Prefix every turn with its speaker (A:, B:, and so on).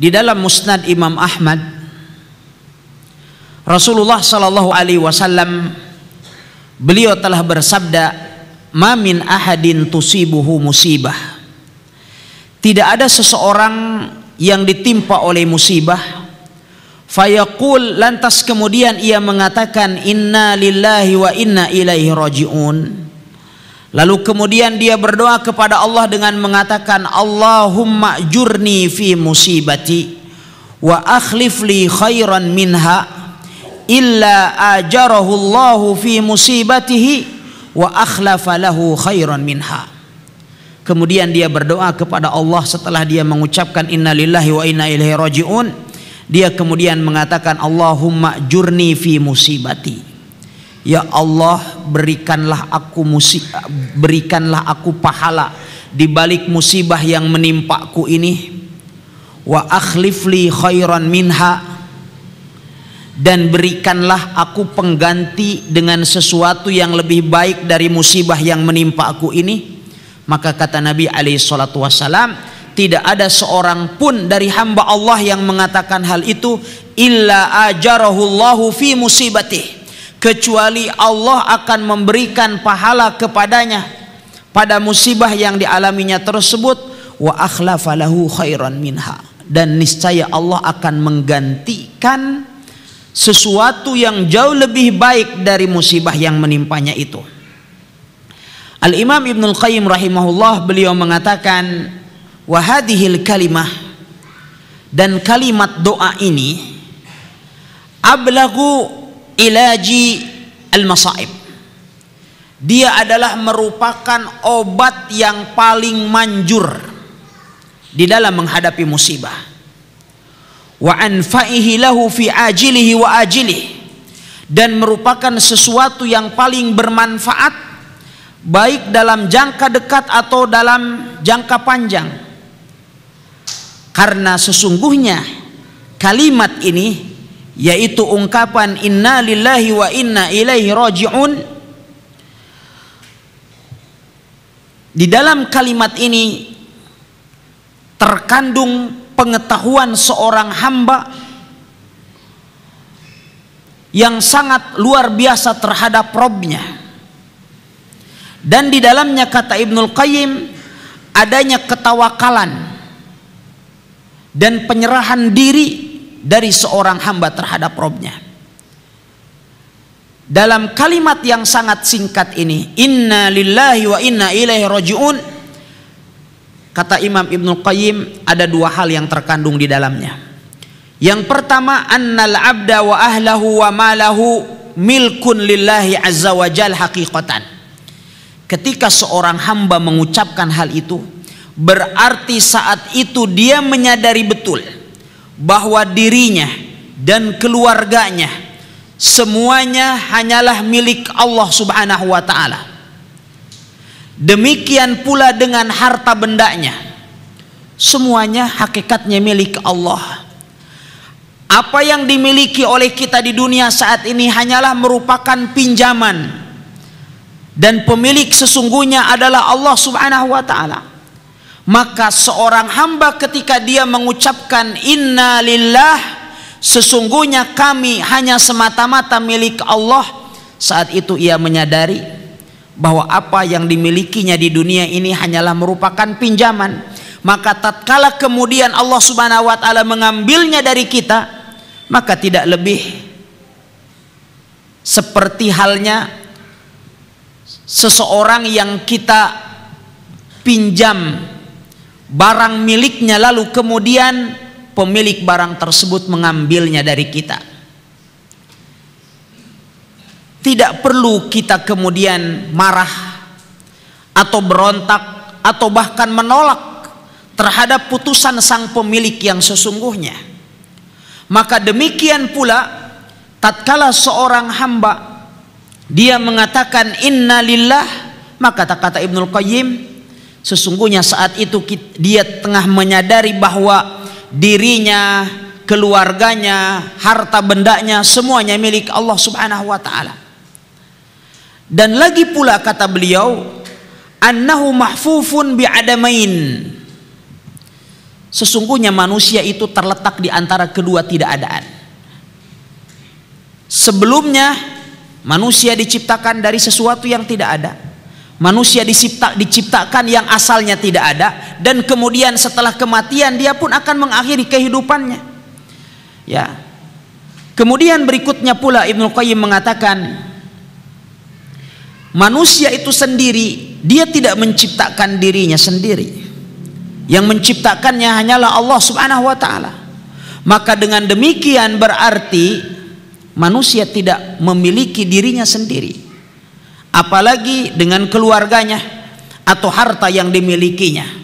A: Di dalam Musnad Imam Ahmad Rasulullah sallallahu alaihi wasallam beliau telah bersabda mamin ahadin tusibuhu musibah tidak ada seseorang yang ditimpa oleh musibah fayaqul lantas kemudian ia mengatakan inna lillahi wa inna ilaihi rajiun Lalu kemudian dia berdoa kepada Allah dengan mengatakan Allahumma jurni fi musibati wa akhlif li khairan minha illa ajarahu Allahu fi musibatihi wa akhlafa lahu khairan minha. Kemudian dia berdoa kepada Allah setelah dia mengucapkan innalillahi wa inna ilaihi rajiun. Dia kemudian mengatakan Allahumma jurni fi musibati Ya Allah berikanlah aku musik berikanlah aku pahala di balik musibah yang menimpaku ini wa akhlifli khairan minha dan berikanlah aku pengganti dengan sesuatu yang lebih baik dari musibah yang menimpa aku ini maka kata Nabi alaihi salatu wasalam tidak ada seorang pun dari hamba Allah yang mengatakan hal itu illa ajarahullahu fi musibatih kecuali Allah akan memberikan pahala kepadanya pada musibah yang dialaminya tersebut wa akhlafalahu khairan minha dan niscaya Allah akan menggantikan sesuatu yang jauh lebih baik dari musibah yang menimpanya itu Al Imam Ibnu Qayyim rahimahullah beliau mengatakan hadhil kalimah dan kalimat doa ini ablagu ilaji al-masaib. Dia adalah merupakan obat yang paling manjur di dalam menghadapi musibah. Wa anfa'ihi lahu fi ajilihi wa ajilihi dan merupakan sesuatu yang paling bermanfaat baik dalam jangka dekat atau dalam jangka panjang. Karena sesungguhnya kalimat ini yaitu ungkapan inna lillahi wa inna ilaihi raji'un di dalam kalimat ini terkandung pengetahuan seorang hamba yang sangat luar biasa terhadap Robnya dan di dalamnya kata Ibnul Qayyim adanya ketawakalan dan penyerahan diri dari seorang hamba terhadap robnya. Dalam kalimat yang sangat singkat ini, inna lillahi wa inna ilaihi rojiun, kata Imam Ibnu Qayyim ada dua hal yang terkandung di dalamnya. Yang pertama, annal abda wa ahlahu wa malahu milkun lillahi azza wa jal haqiqatan. Ketika seorang hamba mengucapkan hal itu, berarti saat itu dia menyadari betul bahwa dirinya dan keluarganya semuanya hanyalah milik Allah Subhanahu wa taala. Demikian pula dengan harta bendanya. Semuanya hakikatnya milik Allah. Apa yang dimiliki oleh kita di dunia saat ini hanyalah merupakan pinjaman dan pemilik sesungguhnya adalah Allah Subhanahu wa taala maka seorang hamba ketika dia mengucapkan inna lillah sesungguhnya kami hanya semata-mata milik Allah saat itu ia menyadari bahwa apa yang dimilikinya di dunia ini hanyalah merupakan pinjaman maka tatkala kemudian Allah Subhanahu wa taala mengambilnya dari kita maka tidak lebih seperti halnya seseorang yang kita pinjam barang miliknya lalu kemudian pemilik barang tersebut mengambilnya dari kita tidak perlu kita kemudian marah atau berontak atau bahkan menolak terhadap putusan sang pemilik yang sesungguhnya maka demikian pula tatkala seorang hamba dia mengatakan innalillah maka kata Ibnul Qayyim Sesungguhnya saat itu dia tengah menyadari bahwa dirinya, keluarganya, harta bendanya semuanya milik Allah Subhanahu wa taala. Dan lagi pula kata beliau, annahu mahfufun bi'adamain. Sesungguhnya manusia itu terletak di antara kedua tidak adaan. Sebelumnya manusia diciptakan dari sesuatu yang tidak ada Manusia dicipta, diciptakan yang asalnya tidak ada dan kemudian setelah kematian dia pun akan mengakhiri kehidupannya. Ya. Kemudian berikutnya pula Ibnu Qayyim mengatakan manusia itu sendiri dia tidak menciptakan dirinya sendiri. Yang menciptakannya hanyalah Allah Subhanahu wa taala. Maka dengan demikian berarti manusia tidak memiliki dirinya sendiri apalagi dengan keluarganya atau harta yang dimilikinya